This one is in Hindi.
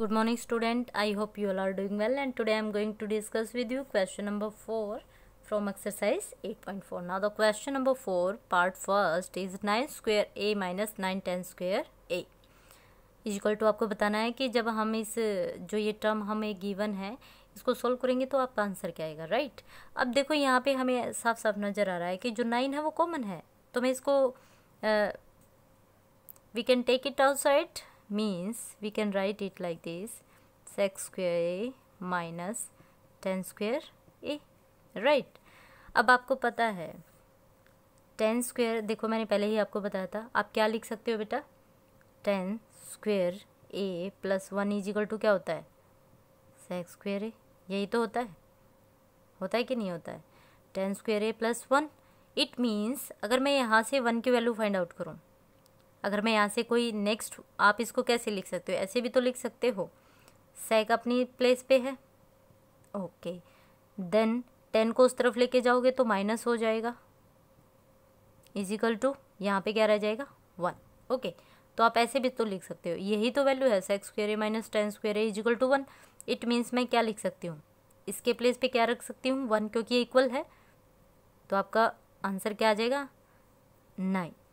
good morning student i hope you all are doing well and today i'm going to discuss with you question number 4 from exercise 8.4 now the question number 4 part first is 9 square a minus 9 10 square a is equal to आपको बताना है कि जब हम इस जो ये टर्म हमें गिवन है इसको सोल्व करेंगे तो आपका आंसर क्या आएगा राइट अब देखो यहाँ पे हमें साफ साफ नज़र आ रहा है कि जो नाइन है वो कॉमन है तो मैं इसको we can take it outside means we can write it like this sec square a minus ten square a right अब आपको पता है टेन स्क्वेयर देखो मैंने पहले ही आपको बताया था आप क्या लिख सकते हो बेटा ten square a plus one is equal to क्या होता है सेक्स स्क्वेयर ए यही तो होता है होता है कि नहीं होता है ten square a plus one it means अगर मैं यहाँ से वन की वैल्यू फाइंड आउट करूँ अगर मैं यहाँ से कोई नेक्स्ट आप इसको कैसे लिख सकते हो ऐसे भी तो लिख सकते हो सेक अपनी प्लेस पे है ओके देन टेन को उस तरफ लेके जाओगे तो माइनस हो जाएगा इजिकल टू यहाँ पे क्या रह जाएगा वन ओके तो आप ऐसे भी तो लिख सकते हो यही तो वैल्यू है sec square a minus ten square a is equal to one it means मैं क्या लिख सकती हूँ इसके प्लेस पे क्या रख सकती हूँ वन क्योंकि इक्वल है तो आपका आंसर क्या आ जाएगा नाइन